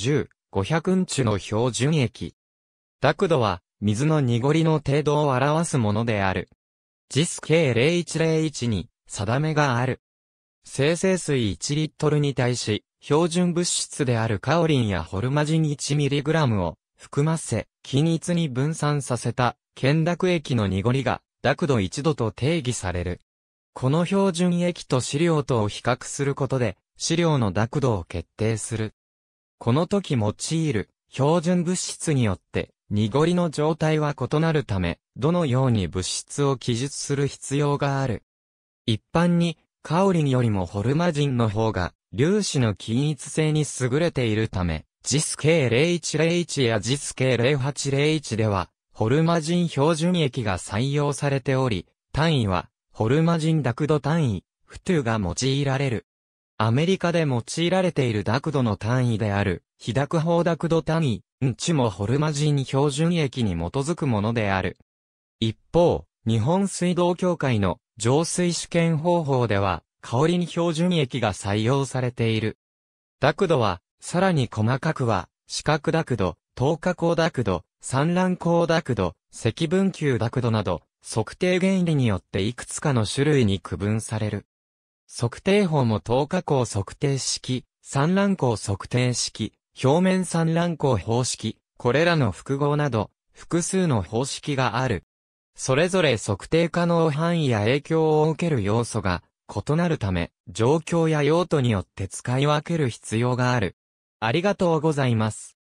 10、500ンチの標準液。濁度は、水の濁りの程度を表すものである。JIS 計0101に、定めがある。生成水1リットルに対し、標準物質であるカオリンやホルマジン 1mg を含ませ、均一に分散させた、剣濁液の濁りが、濁度1度と定義される。この標準液と資料とを比較することで、資料の濁度を決定する。この時用いる標準物質によって濁りの状態は異なるため、どのように物質を記述する必要がある。一般に、カオリンよりもホルマジンの方が、粒子の均一性に優れているため、ジス s K0101 やジス s K0801 では、ホルマジン標準液が採用されており、単位は、ホルマジン濁度単位、フトゥが用いられる。アメリカで用いられている濁度の単位である、被濁法濁度単位、んちもホルマジン標準液に基づくものである。一方、日本水道協会の浄水試験方法では、香りに標準液が採用されている。濁度は、さらに細かくは、四角濁度、透過光濁度、産卵光濁度、積分球濁度など、測定原理によっていくつかの種類に区分される。測定法も透過光測定式、散乱光測定式、表面散乱光方式、これらの複合など、複数の方式がある。それぞれ測定可能範囲や影響を受ける要素が異なるため、状況や用途によって使い分ける必要がある。ありがとうございます。